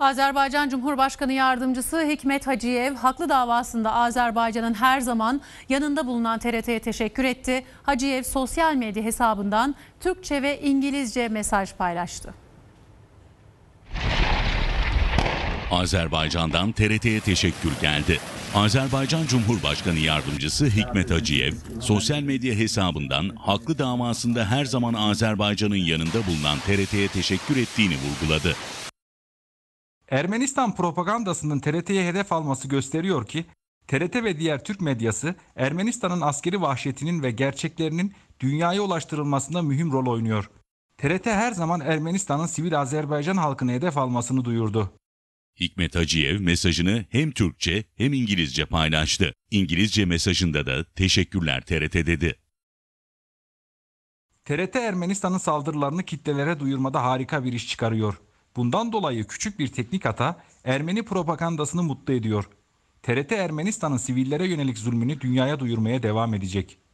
Azerbaycan Cumhurbaşkanı Yardımcısı Hikmet Haciyev haklı davasında Azerbaycan'ın her zaman yanında bulunan TRT'ye teşekkür etti. Haciyev sosyal medya hesabından Türkçe ve İngilizce mesaj paylaştı. Azerbaycan'dan TRT'ye teşekkür geldi. Azerbaycan Cumhurbaşkanı Yardımcısı Hikmet Haciyev, sosyal medya hesabından haklı davasında her zaman Azerbaycan'ın yanında bulunan TRT'ye teşekkür ettiğini vurguladı. Ermenistan propagandasının TRT'ye hedef alması gösteriyor ki TRT ve diğer Türk medyası Ermenistan'ın askeri vahşetinin ve gerçeklerinin dünyaya ulaştırılmasında mühim rol oynuyor. TRT her zaman Ermenistan'ın sivil Azerbaycan halkını hedef almasını duyurdu. Hikmet Hacıyev mesajını hem Türkçe hem İngilizce paylaştı. İngilizce mesajında da teşekkürler TRT dedi. TRT Ermenistan'ın saldırılarını kitlelere duyurmada harika bir iş çıkarıyor. Bundan dolayı küçük bir teknik hata Ermeni propagandasını mutlu ediyor. TRT Ermenistan'ın sivillere yönelik zulmünü dünyaya duyurmaya devam edecek.